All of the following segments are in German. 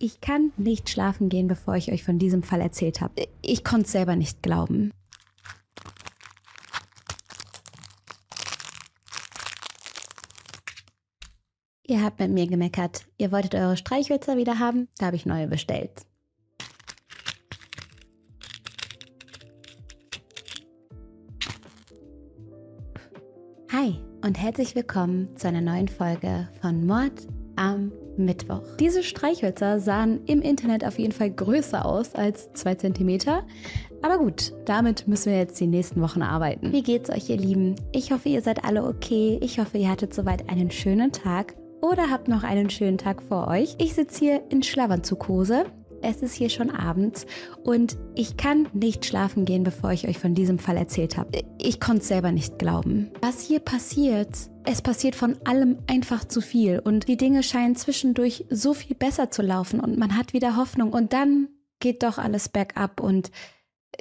Ich kann nicht schlafen gehen, bevor ich euch von diesem Fall erzählt habe. Ich konnte es selber nicht glauben. Ihr habt mit mir gemeckert. Ihr wolltet eure Streichhölzer wieder haben, da habe ich neue bestellt. Hi und herzlich willkommen zu einer neuen Folge von Mord am Mittwoch. Diese Streichhölzer sahen im Internet auf jeden Fall größer aus als 2 cm. Aber gut, damit müssen wir jetzt die nächsten Wochen arbeiten. Wie geht's euch, ihr Lieben? Ich hoffe, ihr seid alle okay. Ich hoffe, ihr hattet soweit einen schönen Tag oder habt noch einen schönen Tag vor euch. Ich sitze hier in Schlawanzukose es ist hier schon abends und ich kann nicht schlafen gehen, bevor ich euch von diesem Fall erzählt habe. Ich konnte es selber nicht glauben. Was hier passiert, es passiert von allem einfach zu viel und die Dinge scheinen zwischendurch so viel besser zu laufen und man hat wieder Hoffnung und dann geht doch alles bergab und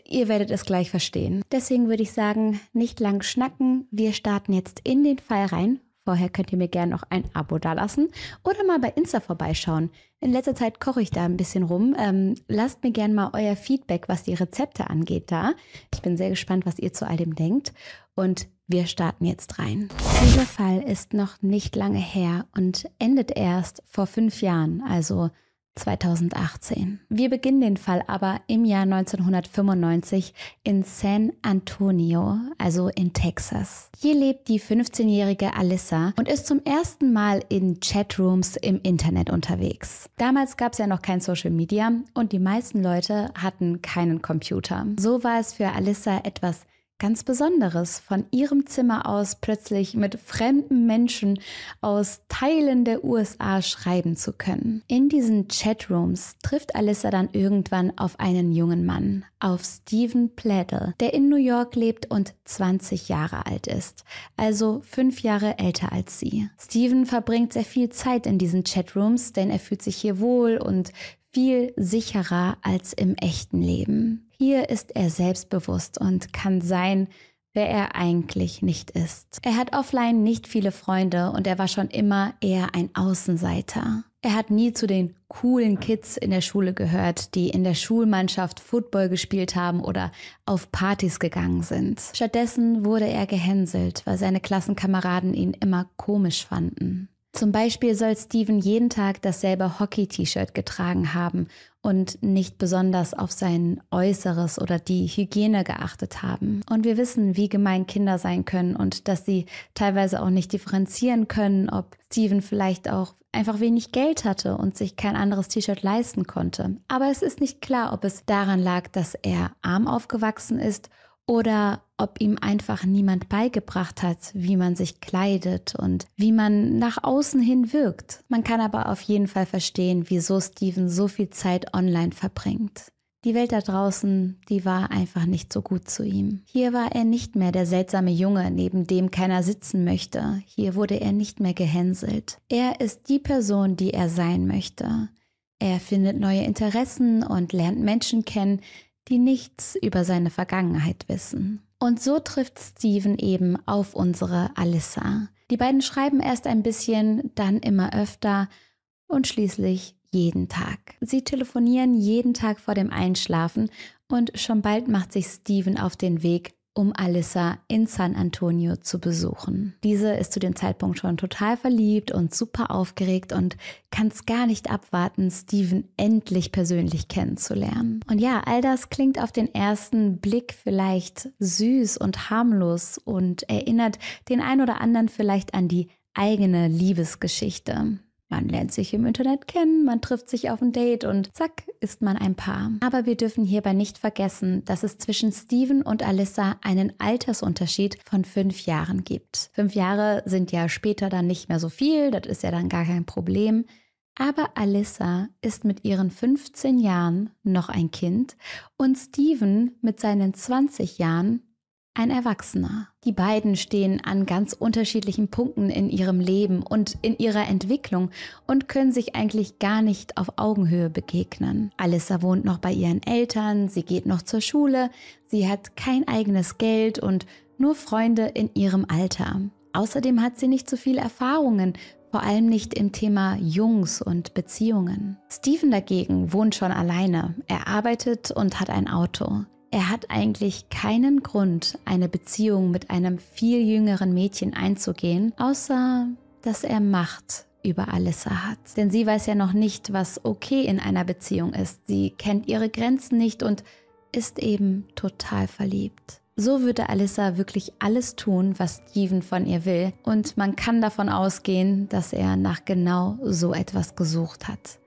Ihr werdet es gleich verstehen. Deswegen würde ich sagen, nicht lang schnacken. Wir starten jetzt in den Fall rein Vorher könnt ihr mir gerne noch ein Abo dalassen oder mal bei Insta vorbeischauen. In letzter Zeit koche ich da ein bisschen rum. Ähm, lasst mir gerne mal euer Feedback, was die Rezepte angeht, da. Ich bin sehr gespannt, was ihr zu all dem denkt. Und wir starten jetzt rein. Dieser Fall ist noch nicht lange her und endet erst vor fünf Jahren, also 2018. Wir beginnen den Fall aber im Jahr 1995 in San Antonio, also in Texas. Hier lebt die 15-jährige Alyssa und ist zum ersten Mal in Chatrooms im Internet unterwegs. Damals gab es ja noch kein Social Media und die meisten Leute hatten keinen Computer. So war es für Alyssa etwas ganz Besonderes von ihrem Zimmer aus plötzlich mit fremden Menschen aus Teilen der USA schreiben zu können. In diesen Chatrooms trifft Alyssa dann irgendwann auf einen jungen Mann, auf Stephen Pladdle, der in New York lebt und 20 Jahre alt ist, also fünf Jahre älter als sie. Stephen verbringt sehr viel Zeit in diesen Chatrooms, denn er fühlt sich hier wohl und viel sicherer als im echten Leben. Hier ist er selbstbewusst und kann sein, wer er eigentlich nicht ist. Er hat offline nicht viele Freunde und er war schon immer eher ein Außenseiter. Er hat nie zu den coolen Kids in der Schule gehört, die in der Schulmannschaft Football gespielt haben oder auf Partys gegangen sind. Stattdessen wurde er gehänselt, weil seine Klassenkameraden ihn immer komisch fanden. Zum Beispiel soll Steven jeden Tag dasselbe Hockey-T-Shirt getragen haben und nicht besonders auf sein Äußeres oder die Hygiene geachtet haben. Und wir wissen, wie gemein Kinder sein können und dass sie teilweise auch nicht differenzieren können, ob Steven vielleicht auch einfach wenig Geld hatte und sich kein anderes T-Shirt leisten konnte. Aber es ist nicht klar, ob es daran lag, dass er arm aufgewachsen ist oder ob ihm einfach niemand beigebracht hat, wie man sich kleidet und wie man nach außen hin wirkt. Man kann aber auf jeden Fall verstehen, wieso Steven so viel Zeit online verbringt. Die Welt da draußen, die war einfach nicht so gut zu ihm. Hier war er nicht mehr der seltsame Junge, neben dem keiner sitzen möchte. Hier wurde er nicht mehr gehänselt. Er ist die Person, die er sein möchte. Er findet neue Interessen und lernt Menschen kennen, die nichts über seine Vergangenheit wissen. Und so trifft Steven eben auf unsere Alissa. Die beiden schreiben erst ein bisschen, dann immer öfter und schließlich jeden Tag. Sie telefonieren jeden Tag vor dem Einschlafen und schon bald macht sich Steven auf den Weg um Alissa in San Antonio zu besuchen. Diese ist zu dem Zeitpunkt schon total verliebt und super aufgeregt und kann es gar nicht abwarten, Steven endlich persönlich kennenzulernen. Und ja, all das klingt auf den ersten Blick vielleicht süß und harmlos und erinnert den ein oder anderen vielleicht an die eigene Liebesgeschichte. Man lernt sich im Internet kennen, man trifft sich auf ein Date und zack, ist man ein Paar. Aber wir dürfen hierbei nicht vergessen, dass es zwischen Steven und Alyssa einen Altersunterschied von fünf Jahren gibt. Fünf Jahre sind ja später dann nicht mehr so viel, das ist ja dann gar kein Problem. Aber Alyssa ist mit ihren 15 Jahren noch ein Kind und Steven mit seinen 20 Jahren ein Erwachsener. Die beiden stehen an ganz unterschiedlichen Punkten in ihrem Leben und in ihrer Entwicklung und können sich eigentlich gar nicht auf Augenhöhe begegnen. Alissa wohnt noch bei ihren Eltern, sie geht noch zur Schule, sie hat kein eigenes Geld und nur Freunde in ihrem Alter. Außerdem hat sie nicht so viele Erfahrungen, vor allem nicht im Thema Jungs und Beziehungen. Steven dagegen wohnt schon alleine. Er arbeitet und hat ein Auto. Er hat eigentlich keinen Grund, eine Beziehung mit einem viel jüngeren Mädchen einzugehen, außer dass er Macht über Alissa hat. Denn sie weiß ja noch nicht, was okay in einer Beziehung ist. Sie kennt ihre Grenzen nicht und ist eben total verliebt. So würde Alissa wirklich alles tun, was Steven von ihr will. Und man kann davon ausgehen, dass er nach genau so etwas gesucht hat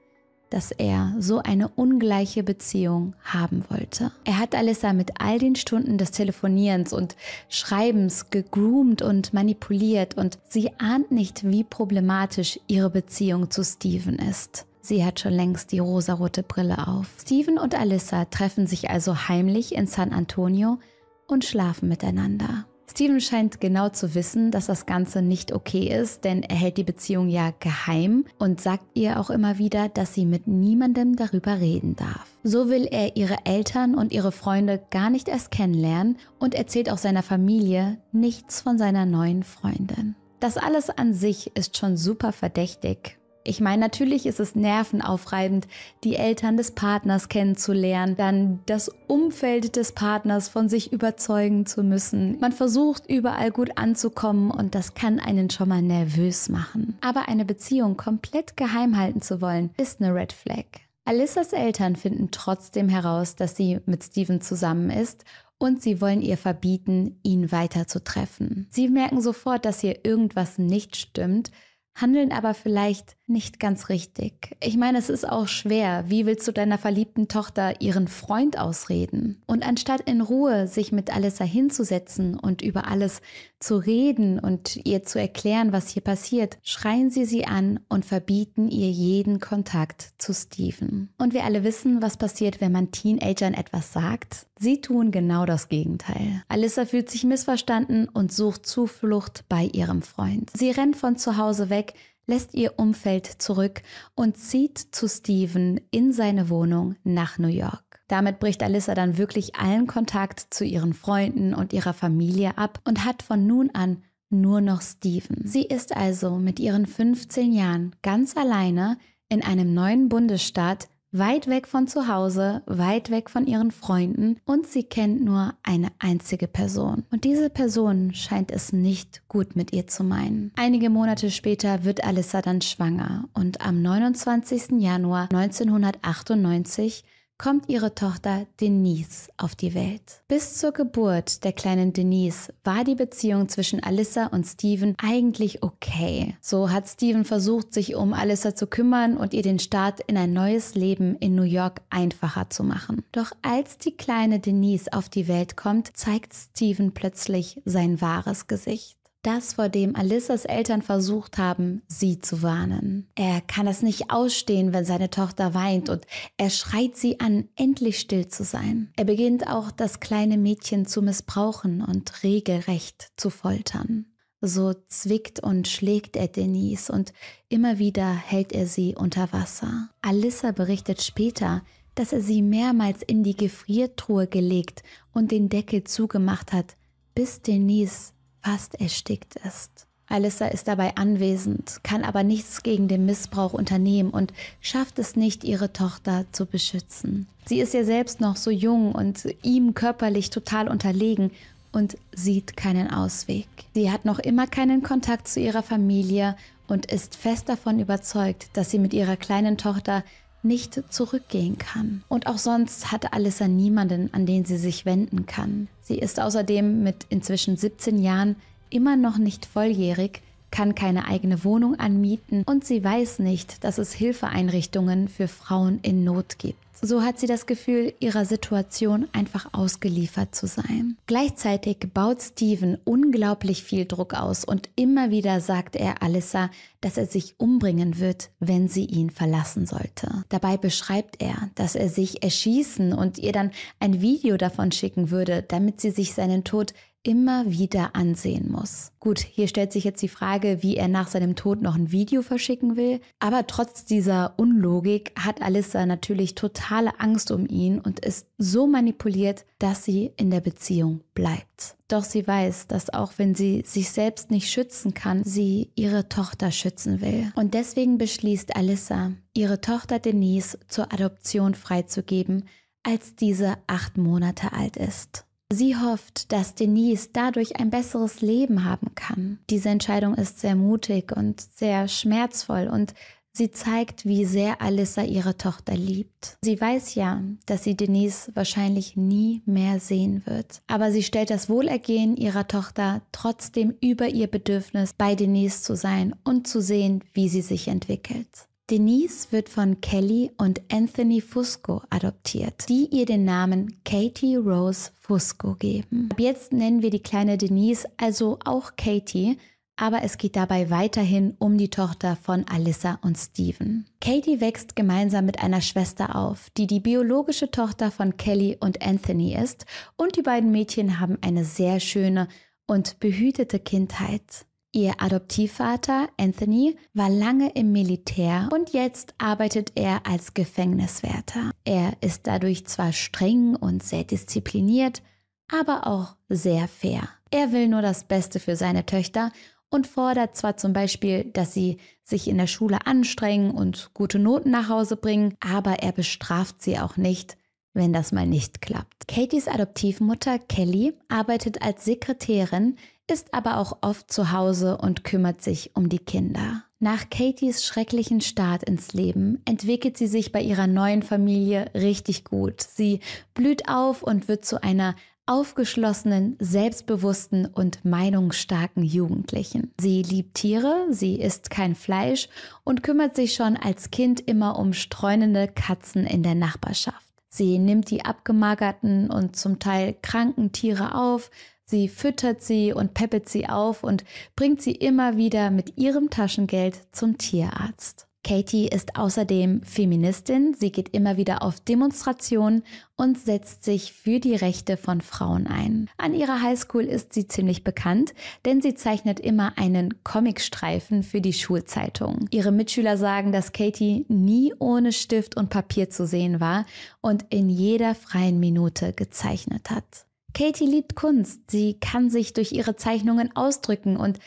dass er so eine ungleiche Beziehung haben wollte. Er hat Alissa mit all den Stunden des Telefonierens und Schreibens gegroomt und manipuliert und sie ahnt nicht, wie problematisch ihre Beziehung zu Steven ist. Sie hat schon längst die rosarote Brille auf. Steven und Alissa treffen sich also heimlich in San Antonio und schlafen miteinander. Steven scheint genau zu wissen, dass das Ganze nicht okay ist, denn er hält die Beziehung ja geheim und sagt ihr auch immer wieder, dass sie mit niemandem darüber reden darf. So will er ihre Eltern und ihre Freunde gar nicht erst kennenlernen und erzählt auch seiner Familie nichts von seiner neuen Freundin. Das alles an sich ist schon super verdächtig ich meine, natürlich ist es nervenaufreibend, die Eltern des Partners kennenzulernen, dann das Umfeld des Partners von sich überzeugen zu müssen. Man versucht überall gut anzukommen und das kann einen schon mal nervös machen. Aber eine Beziehung komplett geheim halten zu wollen, ist eine Red Flag. Alissas Eltern finden trotzdem heraus, dass sie mit Steven zusammen ist und sie wollen ihr verbieten, ihn weiter zu treffen. Sie merken sofort, dass hier irgendwas nicht stimmt, handeln aber vielleicht nicht ganz richtig. Ich meine, es ist auch schwer. Wie willst du deiner verliebten Tochter ihren Freund ausreden? Und anstatt in Ruhe sich mit Alissa hinzusetzen und über alles zu reden und ihr zu erklären, was hier passiert, schreien sie sie an und verbieten ihr jeden Kontakt zu Steven. Und wir alle wissen, was passiert, wenn man Teenagern etwas sagt. Sie tun genau das Gegenteil. Alissa fühlt sich missverstanden und sucht Zuflucht bei ihrem Freund. Sie rennt von zu Hause weg, lässt ihr Umfeld zurück und zieht zu Steven in seine Wohnung nach New York. Damit bricht Alyssa dann wirklich allen Kontakt zu ihren Freunden und ihrer Familie ab und hat von nun an nur noch Steven. Sie ist also mit ihren 15 Jahren ganz alleine in einem neuen Bundesstaat weit weg von zu Hause, weit weg von ihren Freunden und sie kennt nur eine einzige Person. Und diese Person scheint es nicht gut mit ihr zu meinen. Einige Monate später wird Alissa dann schwanger und am 29. Januar 1998 kommt ihre Tochter Denise auf die Welt. Bis zur Geburt der kleinen Denise war die Beziehung zwischen Alyssa und Steven eigentlich okay. So hat Steven versucht, sich um Alyssa zu kümmern und ihr den Start in ein neues Leben in New York einfacher zu machen. Doch als die kleine Denise auf die Welt kommt, zeigt Steven plötzlich sein wahres Gesicht das, vor dem Alissas Eltern versucht haben, sie zu warnen. Er kann es nicht ausstehen, wenn seine Tochter weint und er schreit sie an, endlich still zu sein. Er beginnt auch das kleine Mädchen zu missbrauchen und regelrecht zu foltern. So zwickt und schlägt er Denise und immer wieder hält er sie unter Wasser. Alissa berichtet später, dass er sie mehrmals in die Gefriertruhe gelegt und den Deckel zugemacht hat, bis Denise fast erstickt ist. Alissa ist dabei anwesend, kann aber nichts gegen den Missbrauch unternehmen und schafft es nicht, ihre Tochter zu beschützen. Sie ist ja selbst noch so jung und ihm körperlich total unterlegen und sieht keinen Ausweg. Sie hat noch immer keinen Kontakt zu ihrer Familie und ist fest davon überzeugt, dass sie mit ihrer kleinen Tochter nicht zurückgehen kann. Und auch sonst hatte Alissa niemanden, an den sie sich wenden kann. Sie ist außerdem mit inzwischen 17 Jahren immer noch nicht volljährig, kann keine eigene Wohnung anmieten und sie weiß nicht, dass es Hilfeeinrichtungen für Frauen in Not gibt. So hat sie das Gefühl, ihrer Situation einfach ausgeliefert zu sein. Gleichzeitig baut Steven unglaublich viel Druck aus und immer wieder sagt er Alissa, dass er sich umbringen wird, wenn sie ihn verlassen sollte. Dabei beschreibt er, dass er sich erschießen und ihr dann ein Video davon schicken würde, damit sie sich seinen Tod immer wieder ansehen muss. Gut, hier stellt sich jetzt die Frage, wie er nach seinem Tod noch ein Video verschicken will. Aber trotz dieser Unlogik hat Alissa natürlich totale Angst um ihn und ist so manipuliert, dass sie in der Beziehung bleibt. Doch sie weiß, dass auch wenn sie sich selbst nicht schützen kann, sie ihre Tochter schützen will. Und deswegen beschließt Alissa, ihre Tochter Denise zur Adoption freizugeben, als diese acht Monate alt ist. Sie hofft, dass Denise dadurch ein besseres Leben haben kann. Diese Entscheidung ist sehr mutig und sehr schmerzvoll und Sie zeigt, wie sehr Alissa ihre Tochter liebt. Sie weiß ja, dass sie Denise wahrscheinlich nie mehr sehen wird. Aber sie stellt das Wohlergehen ihrer Tochter trotzdem über ihr Bedürfnis, bei Denise zu sein und zu sehen, wie sie sich entwickelt. Denise wird von Kelly und Anthony Fusco adoptiert, die ihr den Namen Katie Rose Fusco geben. Ab jetzt nennen wir die kleine Denise also auch Katie, aber es geht dabei weiterhin um die Tochter von Alyssa und Steven. Katie wächst gemeinsam mit einer Schwester auf, die die biologische Tochter von Kelly und Anthony ist und die beiden Mädchen haben eine sehr schöne und behütete Kindheit. Ihr Adoptivvater Anthony war lange im Militär und jetzt arbeitet er als Gefängniswärter. Er ist dadurch zwar streng und sehr diszipliniert, aber auch sehr fair. Er will nur das Beste für seine Töchter und fordert zwar zum Beispiel, dass sie sich in der Schule anstrengen und gute Noten nach Hause bringen, aber er bestraft sie auch nicht, wenn das mal nicht klappt. Katies Adoptivmutter Kelly arbeitet als Sekretärin ist aber auch oft zu Hause und kümmert sich um die Kinder. Nach Katies schrecklichen Start ins Leben entwickelt sie sich bei ihrer neuen Familie richtig gut. Sie blüht auf und wird zu einer aufgeschlossenen, selbstbewussten und meinungsstarken Jugendlichen. Sie liebt Tiere, sie isst kein Fleisch und kümmert sich schon als Kind immer um streunende Katzen in der Nachbarschaft. Sie nimmt die abgemagerten und zum Teil kranken Tiere auf, Sie füttert sie und peppelt sie auf und bringt sie immer wieder mit ihrem Taschengeld zum Tierarzt. Katie ist außerdem Feministin, sie geht immer wieder auf Demonstrationen und setzt sich für die Rechte von Frauen ein. An ihrer Highschool ist sie ziemlich bekannt, denn sie zeichnet immer einen Comicstreifen für die Schulzeitung. Ihre Mitschüler sagen, dass Katie nie ohne Stift und Papier zu sehen war und in jeder freien Minute gezeichnet hat. Katie liebt Kunst. Sie kann sich durch ihre Zeichnungen ausdrücken und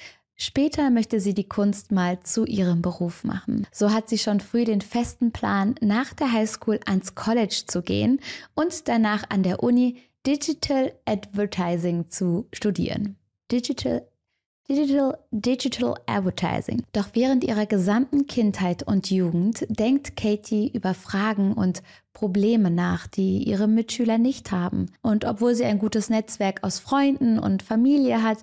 Später möchte sie die Kunst mal zu ihrem Beruf machen. So hat sie schon früh den festen Plan, nach der Highschool ans College zu gehen und danach an der Uni Digital Advertising zu studieren. Digital Digital, Digital Advertising. Doch während ihrer gesamten Kindheit und Jugend denkt Katie über Fragen und Probleme nach, die ihre Mitschüler nicht haben. Und obwohl sie ein gutes Netzwerk aus Freunden und Familie hat,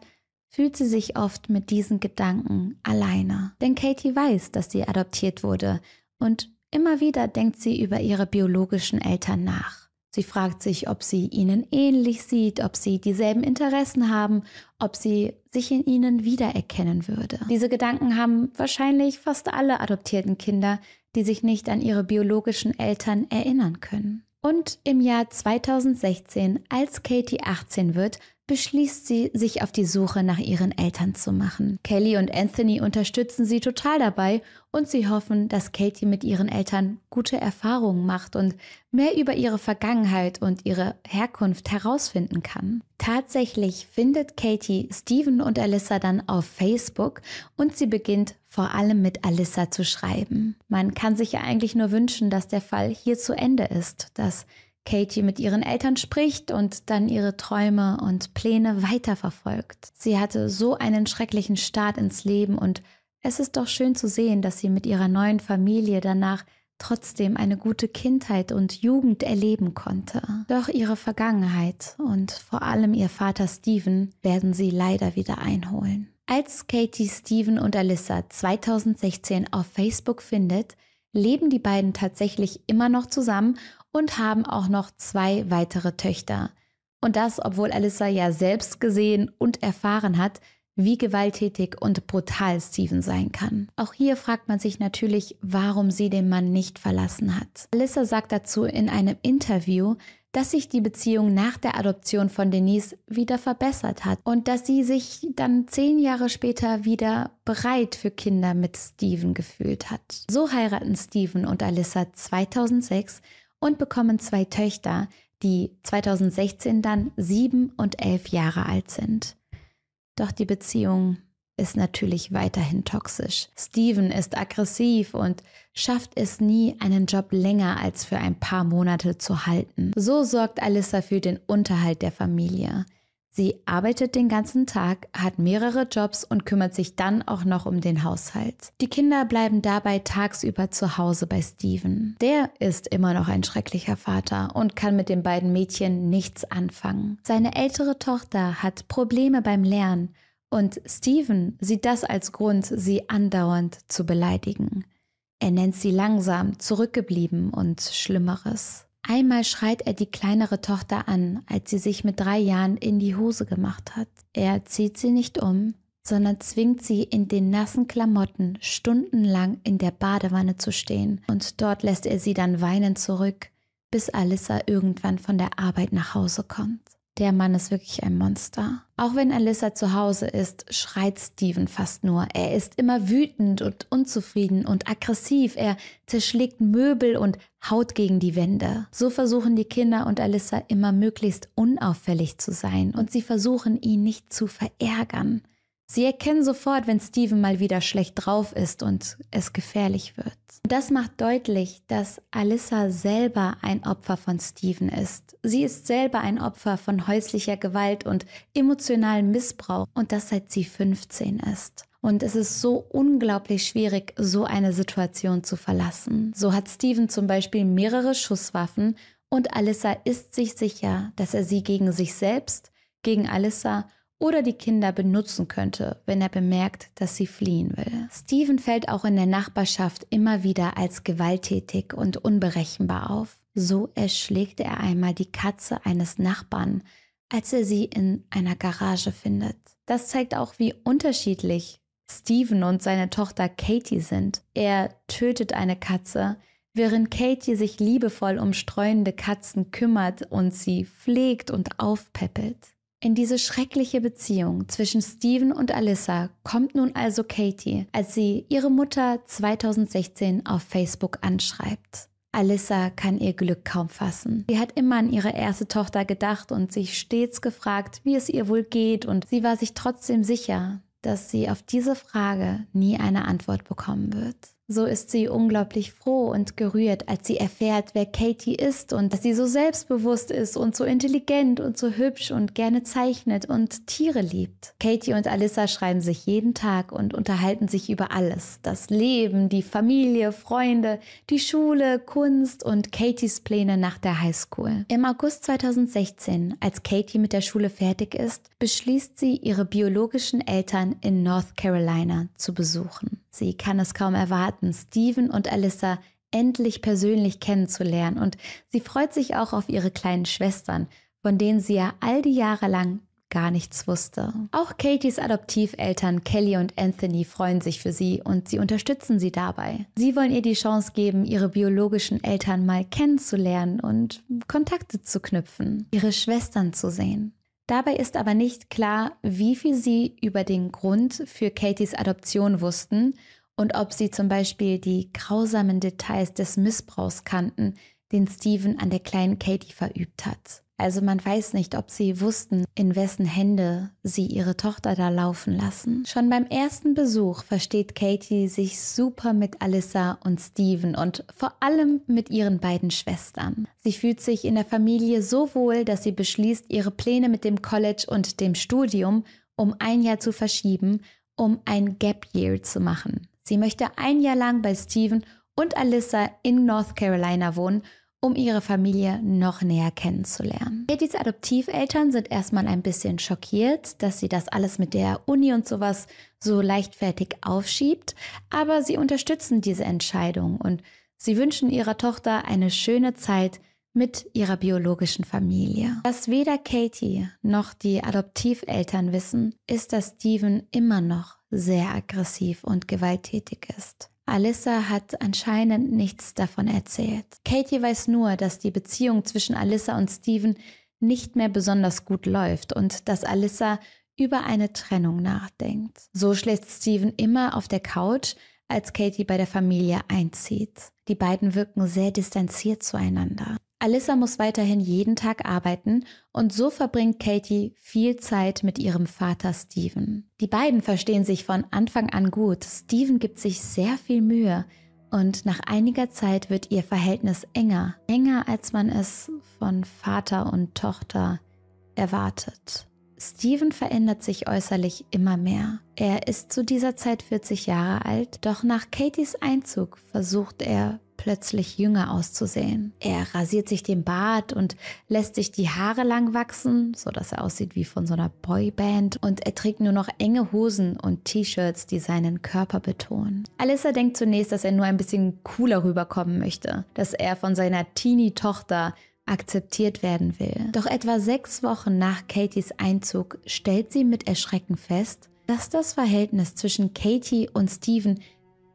fühlt sie sich oft mit diesen Gedanken alleine. Denn Katie weiß, dass sie adoptiert wurde und immer wieder denkt sie über ihre biologischen Eltern nach. Sie fragt sich, ob sie ihnen ähnlich sieht, ob sie dieselben Interessen haben, ob sie sich in ihnen wiedererkennen würde. Diese Gedanken haben wahrscheinlich fast alle adoptierten Kinder, die sich nicht an ihre biologischen Eltern erinnern können. Und im Jahr 2016, als Katie 18 wird, beschließt sie, sich auf die Suche nach ihren Eltern zu machen. Kelly und Anthony unterstützen sie total dabei und sie hoffen, dass Katie mit ihren Eltern gute Erfahrungen macht und mehr über ihre Vergangenheit und ihre Herkunft herausfinden kann. Tatsächlich findet Katie Steven und Alyssa dann auf Facebook und sie beginnt vor allem mit Alyssa zu schreiben. Man kann sich ja eigentlich nur wünschen, dass der Fall hier zu Ende ist, dass Katie mit ihren Eltern spricht und dann ihre Träume und Pläne weiterverfolgt. Sie hatte so einen schrecklichen Start ins Leben und es ist doch schön zu sehen, dass sie mit ihrer neuen Familie danach trotzdem eine gute Kindheit und Jugend erleben konnte. Doch ihre Vergangenheit und vor allem ihr Vater Steven werden sie leider wieder einholen. Als Katie Steven und Alyssa 2016 auf Facebook findet, leben die beiden tatsächlich immer noch zusammen und haben auch noch zwei weitere Töchter. Und das, obwohl Alyssa ja selbst gesehen und erfahren hat, wie gewalttätig und brutal Steven sein kann. Auch hier fragt man sich natürlich, warum sie den Mann nicht verlassen hat. Alyssa sagt dazu in einem Interview, dass sich die Beziehung nach der Adoption von Denise wieder verbessert hat und dass sie sich dann zehn Jahre später wieder bereit für Kinder mit Steven gefühlt hat. So heiraten Steven und Alyssa 2006 und bekommen zwei Töchter, die 2016 dann sieben und elf Jahre alt sind. Doch die Beziehung ist natürlich weiterhin toxisch. Steven ist aggressiv und schafft es nie, einen Job länger als für ein paar Monate zu halten. So sorgt Alyssa für den Unterhalt der Familie. Sie arbeitet den ganzen Tag, hat mehrere Jobs und kümmert sich dann auch noch um den Haushalt. Die Kinder bleiben dabei tagsüber zu Hause bei Steven. Der ist immer noch ein schrecklicher Vater und kann mit den beiden Mädchen nichts anfangen. Seine ältere Tochter hat Probleme beim Lernen und Steven sieht das als Grund, sie andauernd zu beleidigen. Er nennt sie langsam, zurückgeblieben und Schlimmeres. Einmal schreit er die kleinere Tochter an, als sie sich mit drei Jahren in die Hose gemacht hat. Er zieht sie nicht um, sondern zwingt sie in den nassen Klamotten stundenlang in der Badewanne zu stehen und dort lässt er sie dann weinend zurück, bis Alissa irgendwann von der Arbeit nach Hause kommt. Der Mann ist wirklich ein Monster. Auch wenn Alyssa zu Hause ist, schreit Steven fast nur. Er ist immer wütend und unzufrieden und aggressiv. Er zerschlägt Möbel und haut gegen die Wände. So versuchen die Kinder und Alyssa immer möglichst unauffällig zu sein und sie versuchen ihn nicht zu verärgern. Sie erkennen sofort, wenn Steven mal wieder schlecht drauf ist und es gefährlich wird. Das macht deutlich, dass Alyssa selber ein Opfer von Steven ist. Sie ist selber ein Opfer von häuslicher Gewalt und emotionalem Missbrauch und das seit sie 15 ist. Und es ist so unglaublich schwierig, so eine Situation zu verlassen. So hat Steven zum Beispiel mehrere Schusswaffen und Alyssa ist sich sicher, dass er sie gegen sich selbst, gegen Alyssa oder die Kinder benutzen könnte, wenn er bemerkt, dass sie fliehen will. Steven fällt auch in der Nachbarschaft immer wieder als gewalttätig und unberechenbar auf. So erschlägt er einmal die Katze eines Nachbarn, als er sie in einer Garage findet. Das zeigt auch, wie unterschiedlich Steven und seine Tochter Katie sind. Er tötet eine Katze, während Katie sich liebevoll um streunende Katzen kümmert und sie pflegt und aufpäppelt. In diese schreckliche Beziehung zwischen Steven und Alyssa kommt nun also Katie, als sie ihre Mutter 2016 auf Facebook anschreibt. Alyssa kann ihr Glück kaum fassen. Sie hat immer an ihre erste Tochter gedacht und sich stets gefragt, wie es ihr wohl geht, und sie war sich trotzdem sicher, dass sie auf diese Frage nie eine Antwort bekommen wird. So ist sie unglaublich froh und gerührt, als sie erfährt, wer Katie ist und dass sie so selbstbewusst ist und so intelligent und so hübsch und gerne zeichnet und Tiere liebt. Katie und Alyssa schreiben sich jeden Tag und unterhalten sich über alles. Das Leben, die Familie, Freunde, die Schule, Kunst und Katies Pläne nach der Highschool. Im August 2016, als Katie mit der Schule fertig ist, beschließt sie, ihre biologischen Eltern in North Carolina zu besuchen. Sie kann es kaum erwarten, Steven und Alyssa endlich persönlich kennenzulernen und sie freut sich auch auf ihre kleinen Schwestern, von denen sie ja all die Jahre lang gar nichts wusste. Auch Katies Adoptiveltern Kelly und Anthony freuen sich für sie und sie unterstützen sie dabei. Sie wollen ihr die Chance geben, ihre biologischen Eltern mal kennenzulernen und Kontakte zu knüpfen, ihre Schwestern zu sehen. Dabei ist aber nicht klar, wie viel sie über den Grund für Katys Adoption wussten und ob sie zum Beispiel die grausamen Details des Missbrauchs kannten, den Steven an der kleinen Katie verübt hat. Also man weiß nicht, ob sie wussten, in wessen Hände sie ihre Tochter da laufen lassen. Schon beim ersten Besuch versteht Katie sich super mit Alyssa und Steven und vor allem mit ihren beiden Schwestern. Sie fühlt sich in der Familie so wohl, dass sie beschließt, ihre Pläne mit dem College und dem Studium um ein Jahr zu verschieben, um ein Gap Year zu machen. Sie möchte ein Jahr lang bei Steven und Alyssa in North Carolina wohnen um ihre Familie noch näher kennenzulernen. Katys Adoptiveltern sind erstmal ein bisschen schockiert, dass sie das alles mit der Uni und sowas so leichtfertig aufschiebt, aber sie unterstützen diese Entscheidung und sie wünschen ihrer Tochter eine schöne Zeit mit ihrer biologischen Familie. Was weder Katie noch die Adoptiveltern wissen, ist, dass Steven immer noch sehr aggressiv und gewalttätig ist. Alissa hat anscheinend nichts davon erzählt. Katie weiß nur, dass die Beziehung zwischen Alissa und Steven nicht mehr besonders gut läuft und dass Alissa über eine Trennung nachdenkt. So schläft Steven immer auf der Couch, als Katie bei der Familie einzieht. Die beiden wirken sehr distanziert zueinander. Alissa muss weiterhin jeden Tag arbeiten und so verbringt Katie viel Zeit mit ihrem Vater Steven. Die beiden verstehen sich von Anfang an gut. Steven gibt sich sehr viel Mühe und nach einiger Zeit wird ihr Verhältnis enger. Enger, als man es von Vater und Tochter erwartet. Steven verändert sich äußerlich immer mehr. Er ist zu dieser Zeit 40 Jahre alt, doch nach Katies Einzug versucht er plötzlich jünger auszusehen. Er rasiert sich den Bart und lässt sich die Haare lang wachsen, sodass er aussieht wie von so einer Boyband. Und er trägt nur noch enge Hosen und T-Shirts, die seinen Körper betonen. Alyssa denkt zunächst, dass er nur ein bisschen cooler rüberkommen möchte, dass er von seiner Teenie-Tochter akzeptiert werden will. Doch etwa sechs Wochen nach Katies Einzug stellt sie mit Erschrecken fest, dass das Verhältnis zwischen Katie und Steven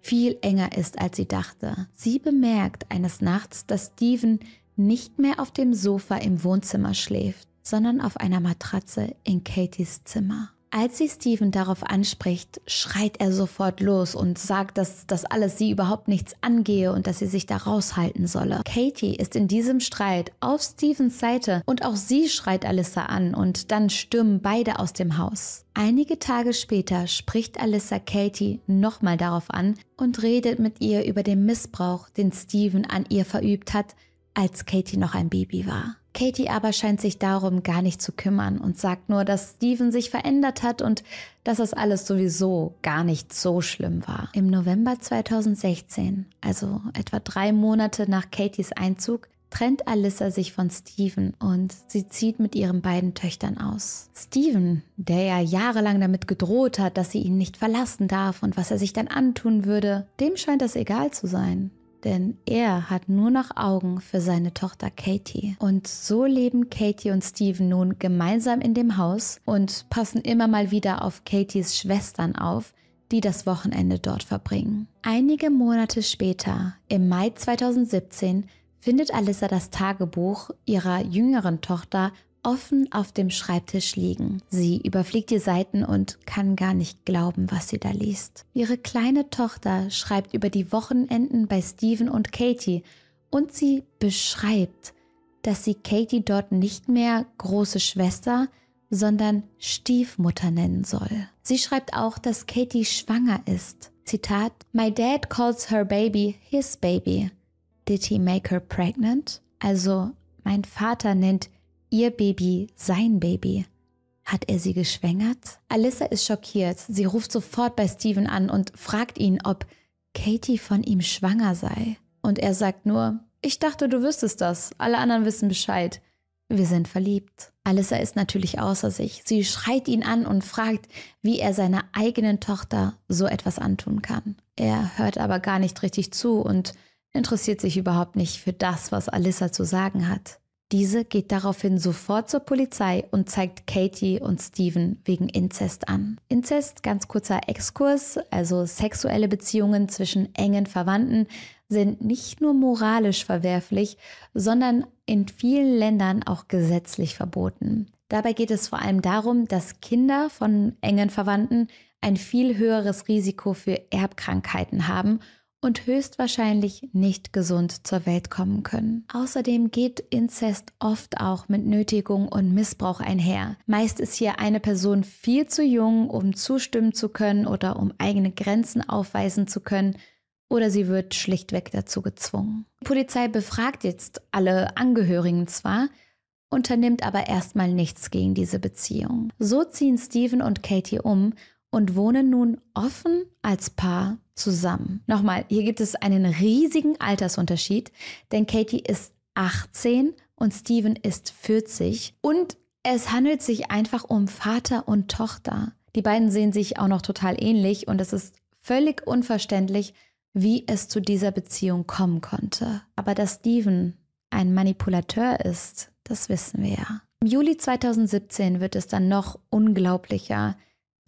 viel enger ist, als sie dachte. Sie bemerkt eines Nachts, dass Steven nicht mehr auf dem Sofa im Wohnzimmer schläft, sondern auf einer Matratze in Katies Zimmer. Als sie Steven darauf anspricht, schreit er sofort los und sagt, dass das alles sie überhaupt nichts angehe und dass sie sich da raushalten solle. Katie ist in diesem Streit auf Stevens Seite und auch sie schreit Alyssa an und dann stürmen beide aus dem Haus. Einige Tage später spricht Alyssa Katie nochmal darauf an und redet mit ihr über den Missbrauch, den Steven an ihr verübt hat, als Katie noch ein Baby war. Katie aber scheint sich darum gar nicht zu kümmern und sagt nur, dass Steven sich verändert hat und dass das alles sowieso gar nicht so schlimm war. Im November 2016, also etwa drei Monate nach Katies Einzug, trennt Alyssa sich von Steven und sie zieht mit ihren beiden Töchtern aus. Steven, der ja jahrelang damit gedroht hat, dass sie ihn nicht verlassen darf und was er sich dann antun würde, dem scheint das egal zu sein denn er hat nur noch Augen für seine Tochter Katie. Und so leben Katie und Steven nun gemeinsam in dem Haus und passen immer mal wieder auf Katies Schwestern auf, die das Wochenende dort verbringen. Einige Monate später, im Mai 2017, findet Alyssa das Tagebuch ihrer jüngeren Tochter offen auf dem Schreibtisch liegen. Sie überfliegt die Seiten und kann gar nicht glauben, was sie da liest. Ihre kleine Tochter schreibt über die Wochenenden bei Stephen und Katie und sie beschreibt, dass sie Katie dort nicht mehr große Schwester, sondern Stiefmutter nennen soll. Sie schreibt auch, dass Katie schwanger ist. Zitat: My dad calls her baby his baby. Did he make her pregnant? Also, mein Vater nennt ihr Baby sein Baby. Hat er sie geschwängert? Alyssa ist schockiert. Sie ruft sofort bei Steven an und fragt ihn, ob Katie von ihm schwanger sei. Und er sagt nur, ich dachte, du wüsstest das. Alle anderen wissen Bescheid. Wir sind verliebt. Alyssa ist natürlich außer sich. Sie schreit ihn an und fragt, wie er seiner eigenen Tochter so etwas antun kann. Er hört aber gar nicht richtig zu und interessiert sich überhaupt nicht für das, was Alyssa zu sagen hat. Diese geht daraufhin sofort zur Polizei und zeigt Katie und Steven wegen Inzest an. Inzest, ganz kurzer Exkurs, also sexuelle Beziehungen zwischen engen Verwandten, sind nicht nur moralisch verwerflich, sondern in vielen Ländern auch gesetzlich verboten. Dabei geht es vor allem darum, dass Kinder von engen Verwandten ein viel höheres Risiko für Erbkrankheiten haben und höchstwahrscheinlich nicht gesund zur Welt kommen können. Außerdem geht Inzest oft auch mit Nötigung und Missbrauch einher. Meist ist hier eine Person viel zu jung, um zustimmen zu können oder um eigene Grenzen aufweisen zu können, oder sie wird schlichtweg dazu gezwungen. Die Polizei befragt jetzt alle Angehörigen zwar, unternimmt aber erstmal nichts gegen diese Beziehung. So ziehen Steven und Katie um und wohnen nun offen als Paar zusammen. Nochmal, hier gibt es einen riesigen Altersunterschied, denn Katie ist 18 und Steven ist 40 und es handelt sich einfach um Vater und Tochter. Die beiden sehen sich auch noch total ähnlich und es ist völlig unverständlich, wie es zu dieser Beziehung kommen konnte. Aber dass Steven ein Manipulateur ist, das wissen wir ja. Im Juli 2017 wird es dann noch unglaublicher,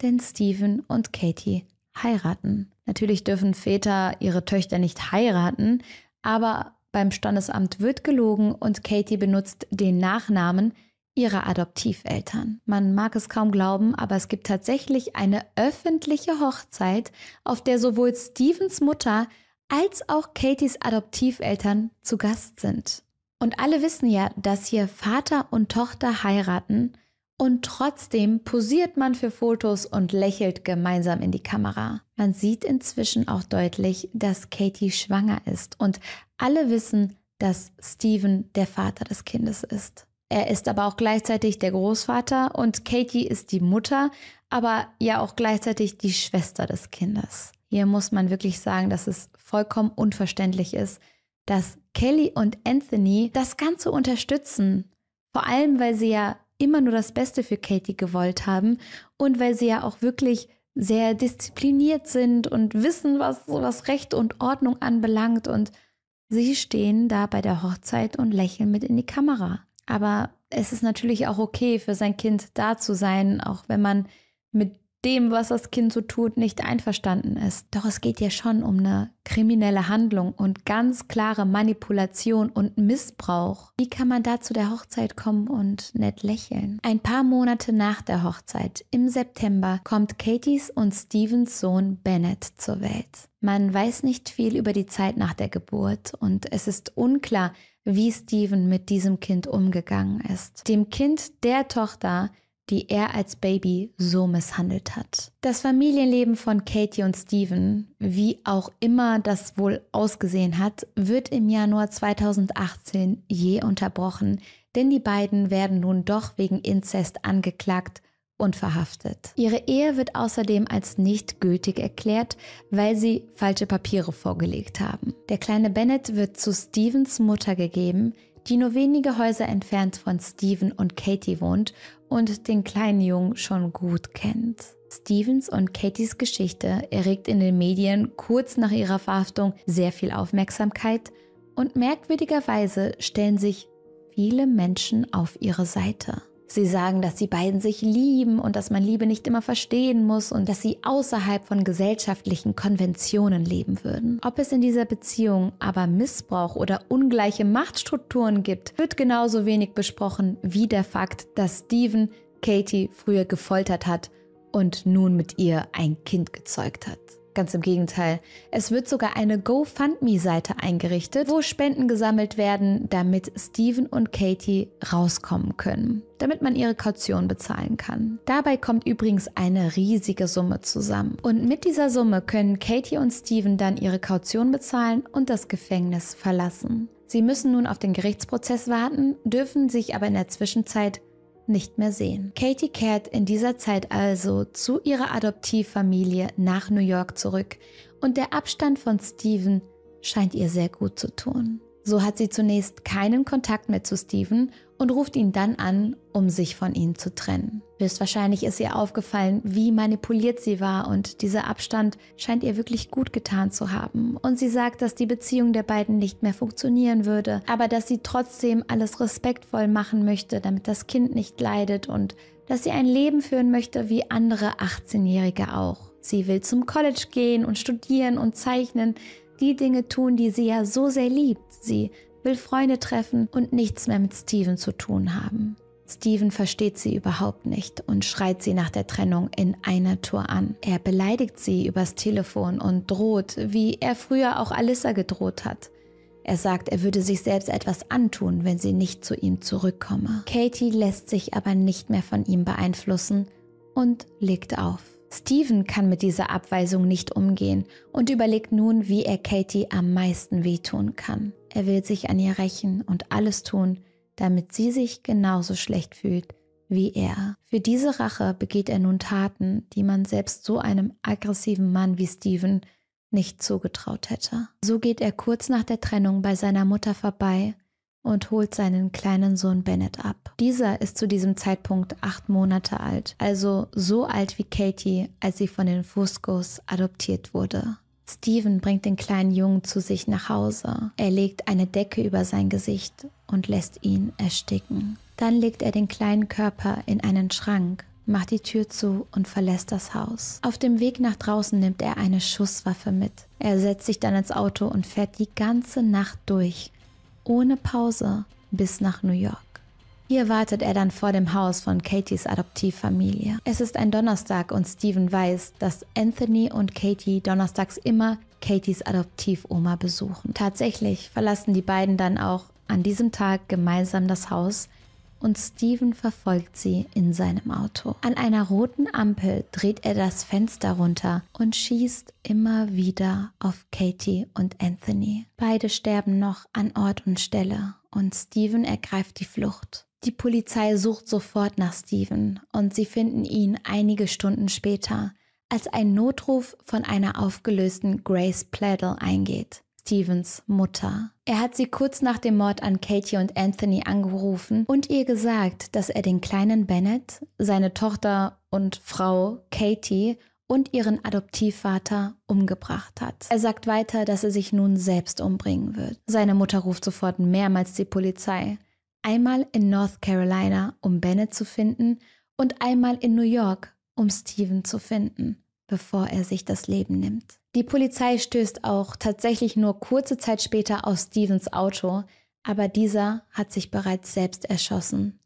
denn Steven und Katie heiraten. Natürlich dürfen Väter ihre Töchter nicht heiraten, aber beim Standesamt wird gelogen und Katie benutzt den Nachnamen ihrer Adoptiveltern. Man mag es kaum glauben, aber es gibt tatsächlich eine öffentliche Hochzeit, auf der sowohl Stevens Mutter als auch Katies Adoptiveltern zu Gast sind. Und alle wissen ja, dass hier Vater und Tochter heiraten und trotzdem posiert man für Fotos und lächelt gemeinsam in die Kamera. Man sieht inzwischen auch deutlich, dass Katie schwanger ist und alle wissen, dass Steven der Vater des Kindes ist. Er ist aber auch gleichzeitig der Großvater und Katie ist die Mutter, aber ja auch gleichzeitig die Schwester des Kindes. Hier muss man wirklich sagen, dass es vollkommen unverständlich ist, dass Kelly und Anthony das Ganze unterstützen. Vor allem, weil sie ja immer nur das Beste für Katie gewollt haben und weil sie ja auch wirklich sehr diszipliniert sind und wissen, was, was Recht und Ordnung anbelangt. Und sie stehen da bei der Hochzeit und lächeln mit in die Kamera. Aber es ist natürlich auch okay, für sein Kind da zu sein, auch wenn man mit dem, was das Kind so tut, nicht einverstanden ist. Doch es geht ja schon um eine kriminelle Handlung und ganz klare Manipulation und Missbrauch. Wie kann man da zu der Hochzeit kommen und nett lächeln? Ein paar Monate nach der Hochzeit, im September, kommt Katies und Stevens Sohn Bennett zur Welt. Man weiß nicht viel über die Zeit nach der Geburt und es ist unklar, wie Steven mit diesem Kind umgegangen ist. Dem Kind der Tochter die er als Baby so misshandelt hat. Das Familienleben von Katie und Steven, wie auch immer das wohl ausgesehen hat, wird im Januar 2018 je unterbrochen, denn die beiden werden nun doch wegen Inzest angeklagt und verhaftet. Ihre Ehe wird außerdem als nicht gültig erklärt, weil sie falsche Papiere vorgelegt haben. Der kleine Bennett wird zu Stevens Mutter gegeben, die nur wenige Häuser entfernt von Steven und Katie wohnt und den kleinen Jungen schon gut kennt. Stevens und Katies Geschichte erregt in den Medien kurz nach ihrer Verhaftung sehr viel Aufmerksamkeit und merkwürdigerweise stellen sich viele Menschen auf ihre Seite. Sie sagen, dass die beiden sich lieben und dass man Liebe nicht immer verstehen muss und dass sie außerhalb von gesellschaftlichen Konventionen leben würden. Ob es in dieser Beziehung aber Missbrauch oder ungleiche Machtstrukturen gibt, wird genauso wenig besprochen wie der Fakt, dass Steven Katie früher gefoltert hat und nun mit ihr ein Kind gezeugt hat. Ganz im Gegenteil, es wird sogar eine GoFundMe-Seite eingerichtet, wo Spenden gesammelt werden, damit Steven und Katie rauskommen können, damit man ihre Kaution bezahlen kann. Dabei kommt übrigens eine riesige Summe zusammen. Und mit dieser Summe können Katie und Steven dann ihre Kaution bezahlen und das Gefängnis verlassen. Sie müssen nun auf den Gerichtsprozess warten, dürfen sich aber in der Zwischenzeit nicht mehr sehen. Katie kehrt in dieser Zeit also zu ihrer Adoptivfamilie nach New York zurück und der Abstand von Steven scheint ihr sehr gut zu tun. So hat sie zunächst keinen Kontakt mehr zu Steven und ruft ihn dann an, um sich von ihm zu trennen. Höchstwahrscheinlich ist ihr aufgefallen, wie manipuliert sie war und dieser Abstand scheint ihr wirklich gut getan zu haben. Und sie sagt, dass die Beziehung der beiden nicht mehr funktionieren würde, aber dass sie trotzdem alles respektvoll machen möchte, damit das Kind nicht leidet und dass sie ein Leben führen möchte wie andere 18-Jährige auch. Sie will zum College gehen und studieren und zeichnen, die Dinge tun, die sie ja so sehr liebt. Sie will Freunde treffen und nichts mehr mit Steven zu tun haben. Steven versteht sie überhaupt nicht und schreit sie nach der Trennung in einer Tour an. Er beleidigt sie übers Telefon und droht, wie er früher auch Alyssa gedroht hat. Er sagt, er würde sich selbst etwas antun, wenn sie nicht zu ihm zurückkomme. Katie lässt sich aber nicht mehr von ihm beeinflussen und legt auf. Steven kann mit dieser Abweisung nicht umgehen und überlegt nun, wie er Katie am meisten wehtun kann. Er will sich an ihr rächen und alles tun, damit sie sich genauso schlecht fühlt wie er. Für diese Rache begeht er nun Taten, die man selbst so einem aggressiven Mann wie Steven nicht zugetraut hätte. So geht er kurz nach der Trennung bei seiner Mutter vorbei und holt seinen kleinen Sohn Bennett ab. Dieser ist zu diesem Zeitpunkt acht Monate alt, also so alt wie Katie, als sie von den Fuscos adoptiert wurde. Steven bringt den kleinen Jungen zu sich nach Hause. Er legt eine Decke über sein Gesicht und lässt ihn ersticken. Dann legt er den kleinen Körper in einen Schrank, macht die Tür zu und verlässt das Haus. Auf dem Weg nach draußen nimmt er eine Schusswaffe mit. Er setzt sich dann ins Auto und fährt die ganze Nacht durch, ohne Pause, bis nach New York. Hier wartet er dann vor dem Haus von Katies Adoptivfamilie. Es ist ein Donnerstag und Steven weiß, dass Anthony und Katie donnerstags immer Katies Adoptivoma besuchen. Tatsächlich verlassen die beiden dann auch an diesem Tag gemeinsam das Haus und Steven verfolgt sie in seinem Auto. An einer roten Ampel dreht er das Fenster runter und schießt immer wieder auf Katie und Anthony. Beide sterben noch an Ort und Stelle und Steven ergreift die Flucht. Die Polizei sucht sofort nach Steven und sie finden ihn einige Stunden später, als ein Notruf von einer aufgelösten Grace Pladdle eingeht. Stevens Mutter. Er hat sie kurz nach dem Mord an Katie und Anthony angerufen und ihr gesagt, dass er den kleinen Bennett, seine Tochter und Frau Katie und ihren Adoptivvater umgebracht hat. Er sagt weiter, dass er sich nun selbst umbringen wird. Seine Mutter ruft sofort mehrmals die Polizei. Einmal in North Carolina, um Bennett zu finden, und einmal in New York, um Steven zu finden, bevor er sich das Leben nimmt. Die Polizei stößt auch tatsächlich nur kurze Zeit später auf Stevens Auto, aber dieser hat sich bereits selbst erschossen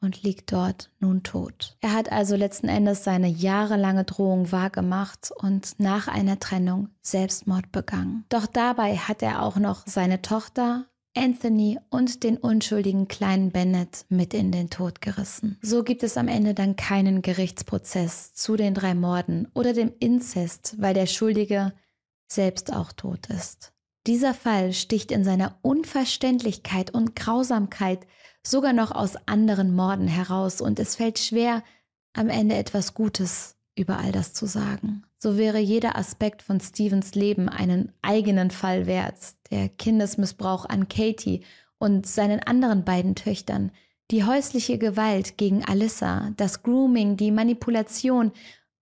und liegt dort nun tot. Er hat also letzten Endes seine jahrelange Drohung wahrgemacht und nach einer Trennung Selbstmord begangen. Doch dabei hat er auch noch seine Tochter, Anthony und den unschuldigen kleinen Bennett mit in den Tod gerissen. So gibt es am Ende dann keinen Gerichtsprozess zu den drei Morden oder dem Inzest, weil der Schuldige selbst auch tot ist. Dieser Fall sticht in seiner Unverständlichkeit und Grausamkeit sogar noch aus anderen Morden heraus und es fällt schwer, am Ende etwas Gutes über all das zu sagen. So wäre jeder Aspekt von Stevens Leben einen eigenen Fall wert. Der Kindesmissbrauch an Katie und seinen anderen beiden Töchtern, die häusliche Gewalt gegen Alyssa, das Grooming, die Manipulation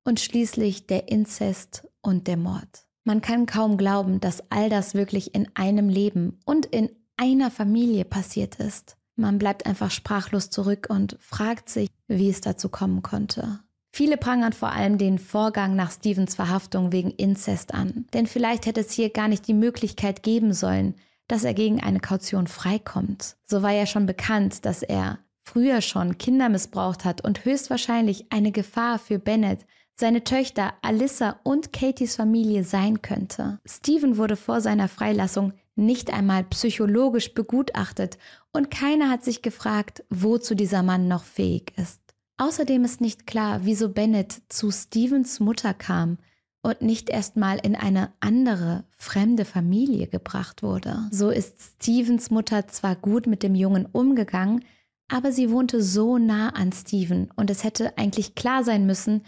und schließlich der Inzest und der Mord. Man kann kaum glauben, dass all das wirklich in einem Leben und in einer Familie passiert ist. Man bleibt einfach sprachlos zurück und fragt sich, wie es dazu kommen konnte. Viele prangern vor allem den Vorgang nach Stevens Verhaftung wegen Inzest an. Denn vielleicht hätte es hier gar nicht die Möglichkeit geben sollen, dass er gegen eine Kaution freikommt. So war ja schon bekannt, dass er früher schon Kinder missbraucht hat und höchstwahrscheinlich eine Gefahr für Bennett, seine Töchter Alyssa und Katies Familie sein könnte. Steven wurde vor seiner Freilassung nicht einmal psychologisch begutachtet und keiner hat sich gefragt, wozu dieser Mann noch fähig ist. Außerdem ist nicht klar, wieso Bennett zu Stevens Mutter kam und nicht erstmal in eine andere, fremde Familie gebracht wurde. So ist Stevens Mutter zwar gut mit dem Jungen umgegangen, aber sie wohnte so nah an Steven und es hätte eigentlich klar sein müssen,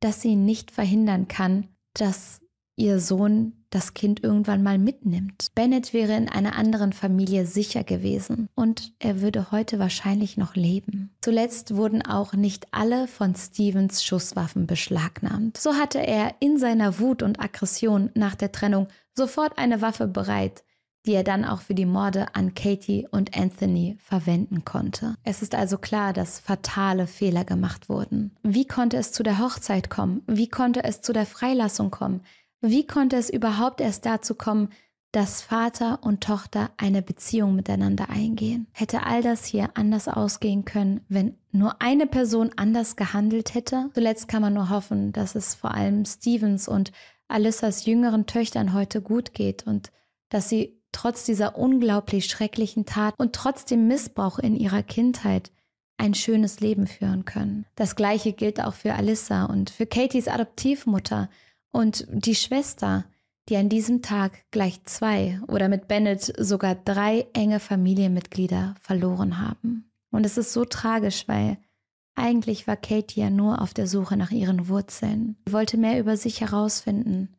dass sie nicht verhindern kann, dass ihr Sohn das Kind irgendwann mal mitnimmt. Bennett wäre in einer anderen Familie sicher gewesen und er würde heute wahrscheinlich noch leben. Zuletzt wurden auch nicht alle von Stevens Schusswaffen beschlagnahmt. So hatte er in seiner Wut und Aggression nach der Trennung sofort eine Waffe bereit, die er dann auch für die Morde an Katie und Anthony verwenden konnte. Es ist also klar, dass fatale Fehler gemacht wurden. Wie konnte es zu der Hochzeit kommen? Wie konnte es zu der Freilassung kommen? Wie konnte es überhaupt erst dazu kommen, dass Vater und Tochter eine Beziehung miteinander eingehen? Hätte all das hier anders ausgehen können, wenn nur eine Person anders gehandelt hätte? Zuletzt kann man nur hoffen, dass es vor allem Stevens und Alyssas jüngeren Töchtern heute gut geht und dass sie trotz dieser unglaublich schrecklichen Tat und trotz dem Missbrauch in ihrer Kindheit ein schönes Leben führen können. Das gleiche gilt auch für Alyssa und für Katies Adoptivmutter, und die Schwester, die an diesem Tag gleich zwei oder mit Bennett sogar drei enge Familienmitglieder verloren haben. Und es ist so tragisch, weil eigentlich war Katie ja nur auf der Suche nach ihren Wurzeln. Sie wollte mehr über sich herausfinden.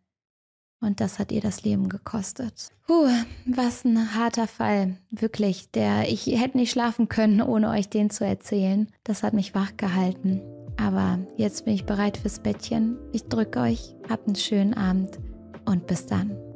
Und das hat ihr das Leben gekostet. Puh, was ein harter Fall. Wirklich, der, ich hätte nicht schlafen können, ohne euch den zu erzählen. Das hat mich wachgehalten. Aber jetzt bin ich bereit fürs Bettchen. Ich drücke euch, habt einen schönen Abend und bis dann.